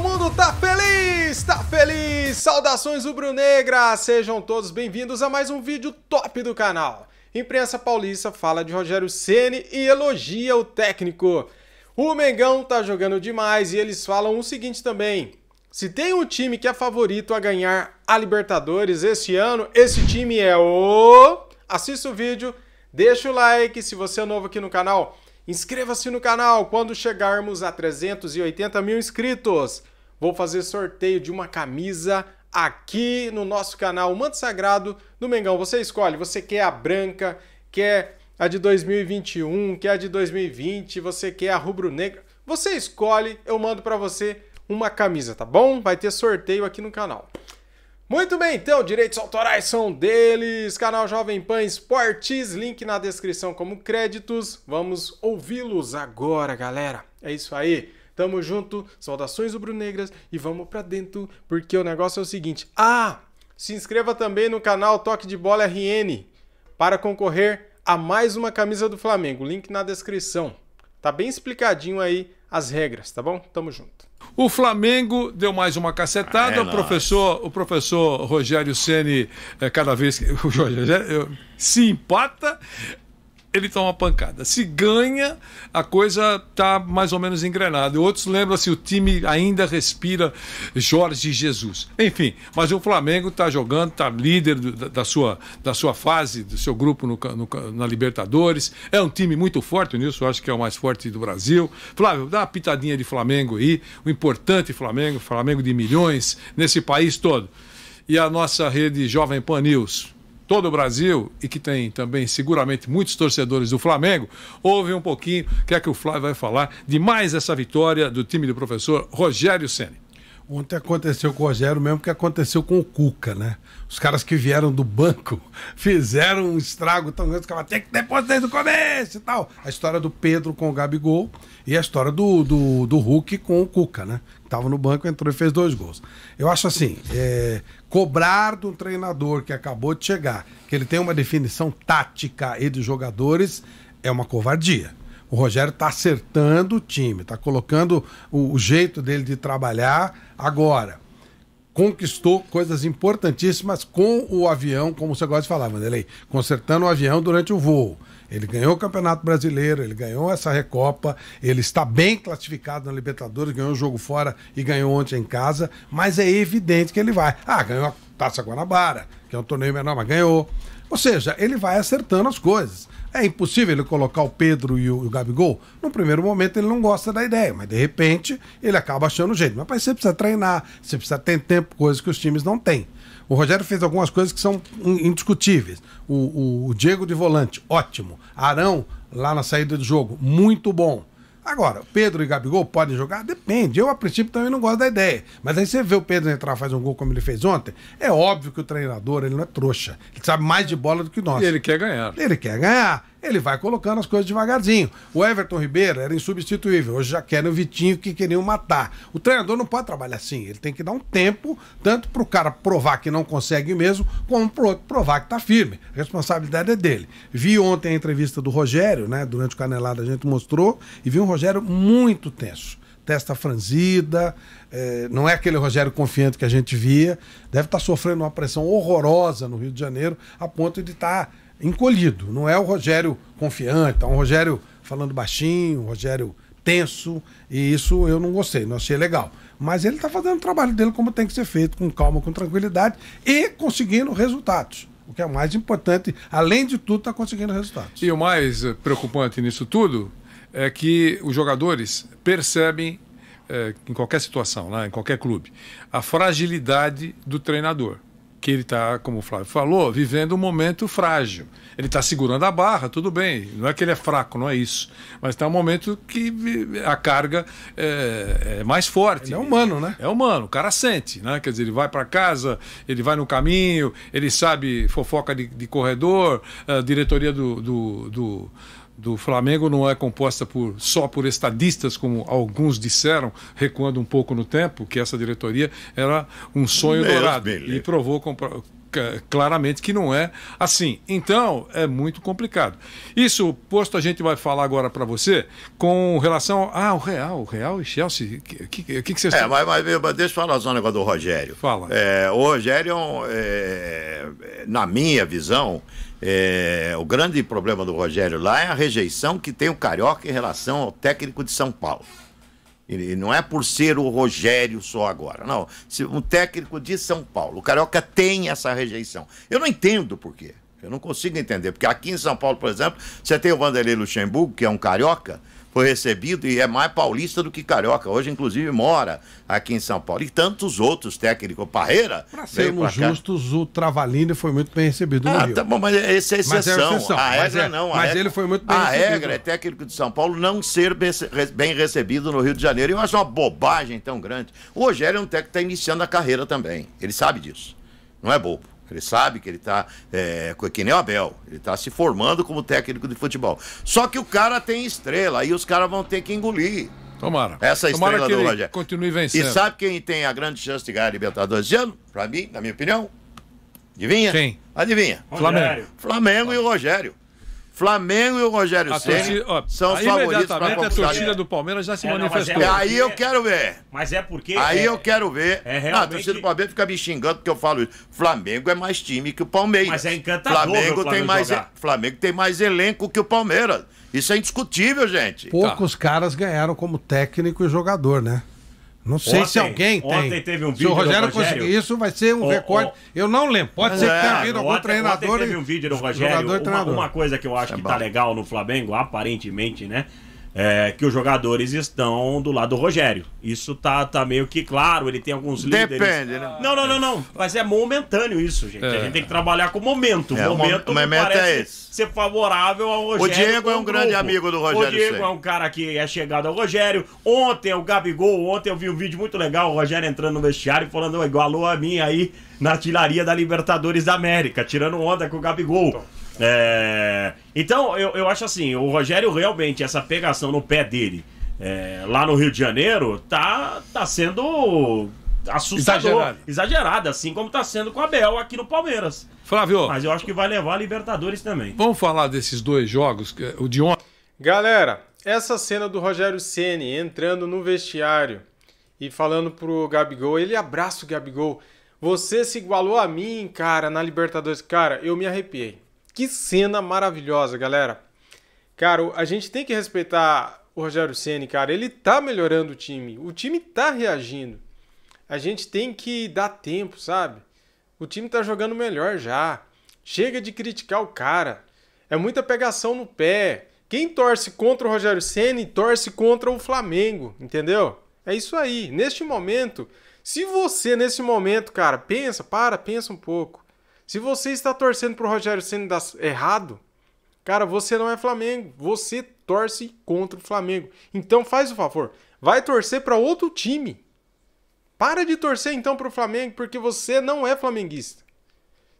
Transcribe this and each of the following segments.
mundo tá feliz, tá feliz! Saudações rubro-negra! Sejam todos bem-vindos a mais um vídeo top do canal. Imprensa paulista fala de Rogério Ceni e elogia o técnico. O Mengão tá jogando demais e eles falam o seguinte também: se tem um time que é favorito a ganhar a Libertadores este ano, esse time é o. Assista o vídeo, deixa o like se você é novo aqui no canal Inscreva-se no canal quando chegarmos a 380 mil inscritos. Vou fazer sorteio de uma camisa aqui no nosso canal Manto Sagrado do Mengão. Você escolhe, você quer a branca, quer a de 2021, quer a de 2020, você quer a rubro-negra. Você escolhe, eu mando para você uma camisa, tá bom? Vai ter sorteio aqui no canal. Muito bem, então, direitos autorais são deles, canal Jovem Pan Esportes, link na descrição como créditos. Vamos ouvi-los agora, galera. É isso aí. Tamo junto, saudações rubro-negras e vamos pra dentro, porque o negócio é o seguinte. Ah, se inscreva também no canal Toque de Bola RN para concorrer a mais uma camisa do Flamengo, link na descrição. Tá bem explicadinho aí as regras, tá bom? Tamo junto. O Flamengo deu mais uma cacetada. É o, professor, o professor Rogério Ceni, é, cada vez que. O Rogério, eh, se empata, ele toma pancada. Se ganha, a coisa tá mais ou menos engrenada. Outros lembram se o time ainda respira Jorge Jesus. Enfim, mas o Flamengo está jogando, está líder do, da, da, sua, da sua fase, do seu grupo no, no, na Libertadores. É um time muito forte, o Nilson acho que é o mais forte do Brasil. Flávio, dá uma pitadinha de Flamengo aí, o importante Flamengo, Flamengo de milhões nesse país todo. E a nossa rede Jovem Pan News todo o Brasil e que tem também seguramente muitos torcedores do Flamengo, ouve um pouquinho o que é que o Flávio vai falar de mais essa vitória do time do professor Rogério Ceni. Ontem aconteceu com o Rogério mesmo que aconteceu com o Cuca, né? Os caras que vieram do banco fizeram um estrago tão grande que ela tem que depois desde o começo e tal. A história do Pedro com o Gabigol e a história do, do, do Hulk com o Cuca, né? Tava no banco, entrou e fez dois gols. Eu acho assim, é, cobrar de um treinador que acabou de chegar, que ele tem uma definição tática e de jogadores, é uma covardia. O Rogério está acertando o time, está colocando o, o jeito dele de trabalhar agora conquistou coisas importantíssimas com o avião, como você gosta de falar, Vanderlei, consertando o avião durante o voo. Ele ganhou o Campeonato Brasileiro, ele ganhou essa Recopa, ele está bem classificado na Libertadores, ganhou o jogo fora e ganhou ontem em casa, mas é evidente que ele vai. Ah, ganhou a Taça Guanabara, que é um torneio menor, mas ganhou. Ou seja, ele vai acertando as coisas. É impossível ele colocar o Pedro e o, Gabigol. No primeiro momento ele não gosta da ideia, mas de repente ele acaba achando jeito. Mas você precisa treinar, você precisa ter tempo, coisas que os times não têm. O Rogério fez algumas coisas que são indiscutíveis. O, o, o Diego de volante, ótimo. Arão, lá na saída do jogo, muito bom. Agora, Pedro e Gabigol podem jogar? Depende. Eu, a princípio, também não gosto da ideia. Mas aí você vê o Pedro entrar, faz um gol como ele fez ontem. É óbvio que o treinador, ele não é trouxa. Ele sabe mais de bola do que nós. E ele quer ganhar. Ele quer ganhar ele vai colocando as coisas devagarzinho. O Everton Ribeiro era insubstituível, hoje já quer o Vitinho que queriam matar. O treinador não pode trabalhar assim, ele tem que dar um tempo, tanto para o cara provar que não consegue mesmo, como para o outro provar que está firme. A responsabilidade é dele. Vi ontem a entrevista do Rogério, né? durante o Canelada a gente mostrou, e vi um Rogério muito tenso testa franzida, é, não é aquele Rogério confiante que a gente via, deve estar tá sofrendo uma pressão horrorosa no Rio de Janeiro, a ponto de estar tá encolhido. Não é o Rogério confiante, é um Rogério falando baixinho, o Rogério tenso. E isso eu não gostei, não achei legal. Mas ele está fazendo o trabalho dele como tem que ser feito, com calma, com tranquilidade e conseguindo resultados. O que é mais importante, além de tudo, está conseguindo resultados. E o mais eh, preocupante nisso tudo é que os jogadores percebem, é, em qualquer situação, né, em qualquer clube, a fragilidade do treinador que ele está, como o Flávio falou, vivendo um momento frágil. Ele está segurando a barra, tudo bem. Não é que ele é fraco, não é isso. Mas está um momento que a carga é, é mais forte. Ele é humano, né? É humano, o cara sente, né? Quer dizer, ele vai para casa, ele vai no caminho, ele sabe fofoca de, de corredor, diretoria do, do, do do Flamengo não é composta por, só por estadistas, como alguns disseram, recuando um pouco no tempo, que essa diretoria era um sonho meu dourado. E provou claramente que não é assim. Então, é muito complicado. Isso posto, a gente vai falar agora para você com relação ao ah, o Real, o Real e Chelsea. O que, que, que, que você É, mas, mas, mas, deixa eu falar só um negócio do Rogério. Fala. É, o Rogério, é, é, na minha visão, é, o grande problema do Rogério lá é a rejeição que tem o Carioca em relação ao técnico de São Paulo. E não é por ser o Rogério só agora, não. Um técnico de São Paulo, o Carioca tem essa rejeição. Eu não entendo por quê. Eu não consigo entender, porque aqui em São Paulo, por exemplo, você tem o Vanderlei Luxemburgo, que é um carioca, foi recebido e é mais paulista do que carioca. Hoje, inclusive, mora aqui em São Paulo. E tantos outros técnicos. Parreira. Para sermos justos, o Travalini foi muito bem recebido no ah, Rio. Tá bom, mas é esse é exceção. É exceção. A regra é, não. A mas regra, ele foi muito bem a recebido. A regra é técnico de São Paulo não ser bem recebido no Rio de Janeiro. Eu acho uma bobagem tão grande. O Rogério é um técnico que está iniciando a carreira também. Ele sabe disso. Não é bobo. Ele sabe que ele está, é, que nem o Abel, ele está se formando como técnico de futebol. Só que o cara tem estrela, aí os caras vão ter que engolir. Tomara. Essa Tomara estrela do Rogério. Continue vencendo. E sabe quem tem a grande chance de ganhar a Libertadores esse ano? Pra mim, na minha opinião? Adivinha? Quem? Adivinha. Rogério. Flamengo. Flamengo e o Rogério. Flamengo e o Rogério Ceni são aí, favoritos para a torcida do Palmeiras já se é, manifestou. Não, é, aí eu quero ver. Mas é porque Aí é, eu quero ver. É ah, realmente... ah, a torcida do Palmeiras fica me xingando porque eu falo isso. Flamengo é mais time que o Palmeiras. Mas é encantador Flamengo, Flamengo tem mais jogar. Flamengo tem mais elenco que o Palmeiras. Isso é indiscutível, gente. Poucos tá. caras ganharam como técnico e jogador, né? Não sei ontem, se alguém tem. Ontem teve um vídeo. Se o Rogério, do Rogério conseguir isso, vai ser um recorde. Eu não lembro. Pode é, ser que tenha vindo algum ontem, treinador. Ontem teve um vídeo do Rogério. uma, uma, coisa que eu acho é que tá bom. tá legal no Flamengo, aparentemente, né? é, que os jogadores estão do lado do Rogério. Isso tá, tá meio que claro, ele tem alguns Depende, líderes. Depende, né? Não, não, não, não. Mas é momentâneo isso, gente. É. A gente tem que trabalhar com o momento. É, o momento, o momento é é ser favorável ao Rogério. O Diego é um grande amigo do Rogério. O Diego sei. é um cara que é chegado ao Rogério. Ontem o Gabigol, ontem eu vi um vídeo muito legal, o Rogério entrando no vestiário e falando, igualou a mim aí na artilharia da Libertadores da América, tirando onda com o Gabigol. Então. É, então, eu, eu acho assim, o Rogério realmente, essa pegação no pé dele é, lá no Rio de Janeiro, tá, tá sendo assustador, exagerado. exagerado, assim como tá sendo com a Bel aqui no Palmeiras. Flávio. Mas eu acho que vai levar a Libertadores também. Vamos falar desses dois jogos, o de ontem. Galera, essa cena do Rogério Ceni entrando no vestiário e falando pro Gabigol, ele abraça o Gabigol. Você se igualou a mim, cara, na Libertadores. Cara, eu me arrepiei. Que cena maravilhosa, galera. Cara, a gente tem que respeitar o Rogério Ceni, cara. Ele tá melhorando o time. O time tá reagindo. A gente tem que dar tempo, sabe? O time tá jogando melhor já. Chega de criticar o cara. É muita pegação no pé. Quem torce contra o Rogério Ceni torce contra o Flamengo, entendeu? É isso aí. Neste momento, se você nesse momento, cara, pensa, para, pensa um pouco. Se você está torcendo para o Rogério sendo dar errado, cara, você não é Flamengo. Você torce contra o Flamengo. Então faz o favor, vai torcer para outro time. Para de torcer então para o Flamengo, porque você não é flamenguista.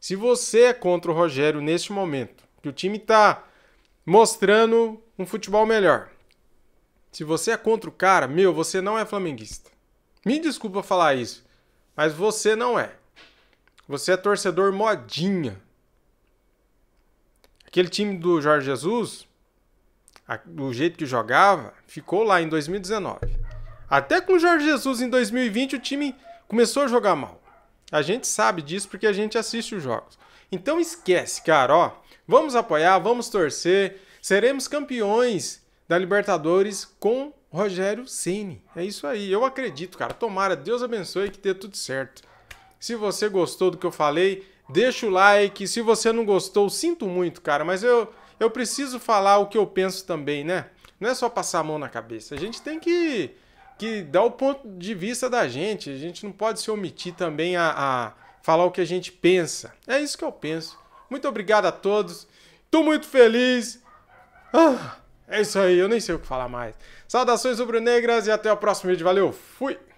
Se você é contra o Rogério neste momento, que o time está mostrando um futebol melhor. Se você é contra o cara, meu, você não é flamenguista. Me desculpa falar isso, mas você não é. Você é torcedor modinha. Aquele time do Jorge Jesus, do jeito que jogava, ficou lá em 2019. Até com o Jorge Jesus em 2020 o time começou a jogar mal. A gente sabe disso porque a gente assiste os jogos. Então esquece, cara, ó. Vamos apoiar, vamos torcer. Seremos campeões da Libertadores com Rogério Ceni. É isso aí. Eu acredito, cara. Tomara, Deus abençoe que dê tudo certo. Se você gostou do que eu falei, deixa o like. Se você não gostou, sinto muito, cara, mas eu, eu preciso falar o que eu penso também, né? Não é só passar a mão na cabeça. A gente tem que, que dar o ponto de vista da gente. A gente não pode se omitir também a, a falar o que a gente pensa. É isso que eu penso. Muito obrigado a todos. Tô muito feliz. Ah, é isso aí, eu nem sei o que falar mais. Saudações rubro-negras e até o próximo vídeo. Valeu, fui!